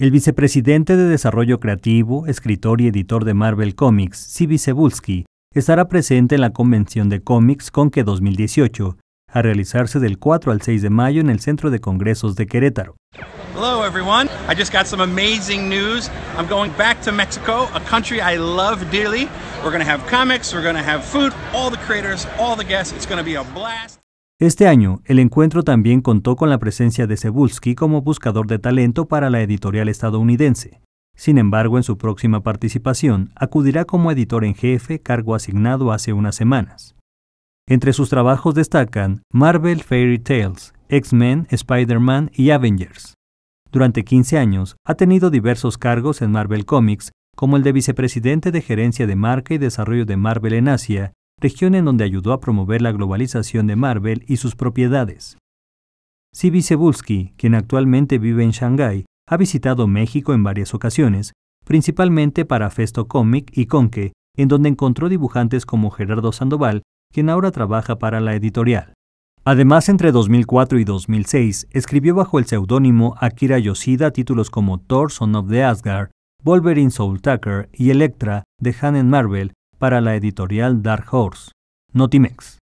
El vicepresidente de Desarrollo Creativo, escritor y editor de Marvel Comics, Sibi Cebulski, estará presente en la Convención de Cómics Conque 2018, a realizarse del 4 al 6 de mayo en el Centro de Congresos de Querétaro. everyone. I'm going back Mexico, a country I love We're have comics, we're going have food, all the creators, all the guests. going be a blast. Este año, el encuentro también contó con la presencia de Cebulski como buscador de talento para la editorial estadounidense. Sin embargo, en su próxima participación, acudirá como editor en jefe, cargo asignado hace unas semanas. Entre sus trabajos destacan Marvel Fairy Tales, X-Men, Spider-Man y Avengers. Durante 15 años, ha tenido diversos cargos en Marvel Comics, como el de vicepresidente de gerencia de marca y desarrollo de Marvel en Asia región en donde ayudó a promover la globalización de Marvel y sus propiedades. Sibi Cebulski, quien actualmente vive en Shanghái, ha visitado México en varias ocasiones, principalmente para Festo Comic y Conque, en donde encontró dibujantes como Gerardo Sandoval, quien ahora trabaja para la editorial. Además, entre 2004 y 2006, escribió bajo el seudónimo Akira Yoshida títulos como Thor Son of the Asgard, Wolverine Soul Tucker y Electra de Hanen Marvel, para la editorial Dark Horse, Notimex.